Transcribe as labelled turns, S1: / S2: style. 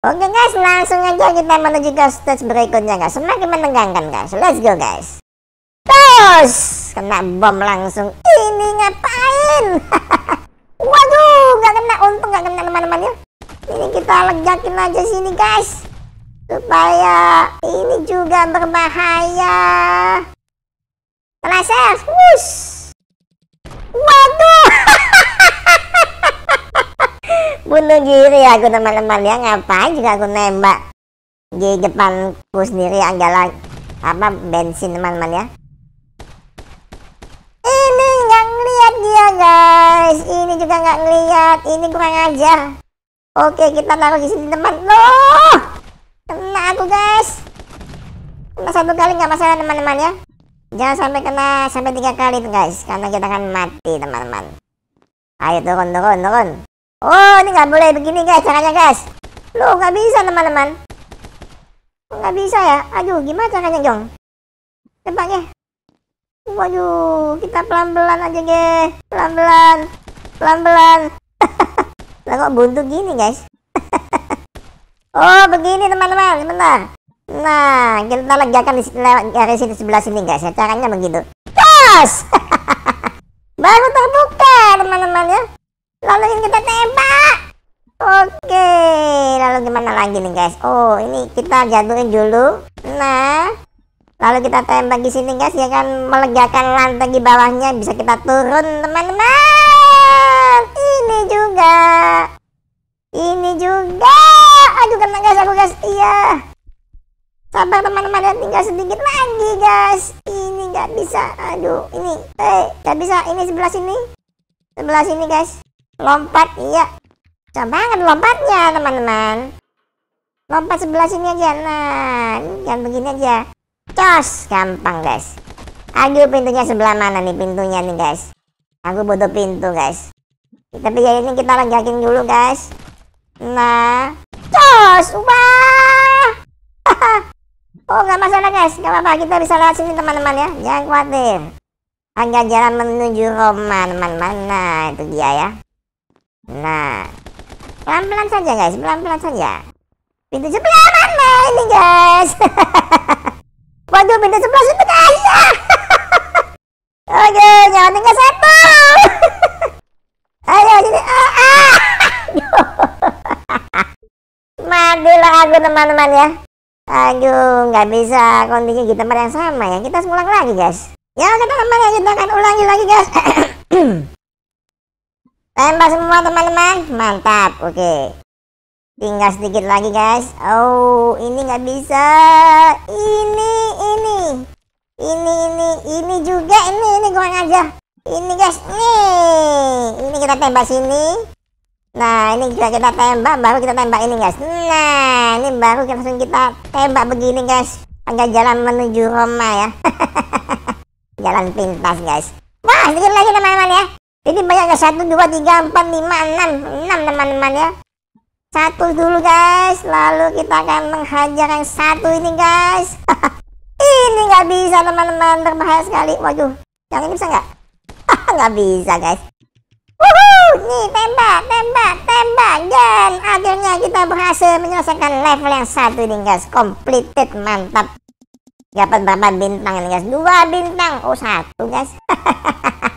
S1: Oke guys, langsung aja kita menuju ke stage berikutnya guys. Semakin menegangkan guys. Let's go guys. Terus kena bom langsung. Ini ngapain? Waduh, gak kena. Untung gak kena teman-teman ya. Ini kita legakin aja sini guys. Supaya ini juga berbahaya. terus wush. bunuh diri aku teman-teman ya ngapain juga aku nembak di depanku sendiri anggala apa bensin teman-teman ya ini nggak ngeliat dia guys ini juga nggak ngeliat ini kurang ajar oke kita taruh di sini teman loh kena aku guys kena satu kali nggak masalah teman-teman ya jangan sampai kena sampai tiga kali tuh guys karena kita akan mati teman-teman ayo turun turun turun Oh, ini nggak boleh begini guys, caranya guys. lo nggak bisa teman-teman. Nggak bisa ya. Aduh, gimana caranya, Jong? Tempatnya. Waduh, kita pelan-pelan aja, guys. Pelan-pelan. Pelan-pelan. lah kok buntu gini, guys? oh, begini teman-teman. Sebentar. Nah, kita legakan di sini, lewat dari sini sebelah sini, guys. Ya, caranya begitu. Bos! Baru terbuka, teman-teman ya. Lalu kita tembak. Oke, lalu gimana lagi nih guys? Oh, ini kita jatuhin dulu. Nah, lalu kita tembak di sini guys, ya kan melegakan lantai di bawahnya bisa kita turun teman-teman. Ini juga. Ini juga. Aduh kena guys aku guys. Iya. Sabar teman-teman dan tinggal sedikit lagi guys. Ini nggak bisa. Aduh, ini eh nggak bisa. Ini sebelah sini. Sebelah sini guys lompat iya susah banget lompatnya teman-teman lompat sebelah sini aja nah jangan begini aja cos gampang guys aduh pintunya sebelah mana nih pintunya nih guys aku butuh pintu guys tapi ya ini kita lanjakin dulu guys nah cos wah oh nggak masalah guys nggak apa-apa kita bisa lewat sini teman-teman ya jangan khawatir agak jalan menuju Roma teman-teman nah itu dia ya Nah, pelan-pelan saja guys, pelan-pelan saja. Pintu sebelah mana ini guys? Waduh, pintu sebelah sebelah guys. Oke, jangan tinggal satu. Ayo jadi ah. ah. lah aku teman-teman ya. Aduh, nggak bisa kondisi di tempat yang sama ya. Kita ulang lagi guys. Ya kita teman ya kita akan ulangi lagi guys. Tembak semua teman-teman. Mantap. Oke. Okay. Tinggal sedikit lagi guys. Oh, ini nggak bisa. Ini, ini, ini, ini, ini juga. Ini, ini goreng aja. Ini guys, ini Ini kita tembak sini. Nah, ini juga kita tembak. Baru kita tembak ini guys. Nah, ini baru kita langsung kita tembak begini guys. Agak jalan menuju Roma ya. jalan pintas guys. Wah, sedikit lagi teman-teman ya. Ini banyaknya satu dua tiga empat lima enam enam teman-teman ya. Satu dulu guys, lalu kita akan menghajar yang satu ini guys. ini nggak bisa teman-teman, berbahaya sekali. Waduh, yang ini bisa nggak? nggak bisa guys. Wuhuu nih tembak, tembak, tembak dan akhirnya kita berhasil menyelesaikan level yang satu ini guys, completed mantap dapat berapa bintang ini guys? Dua bintang. Oh, satu guys.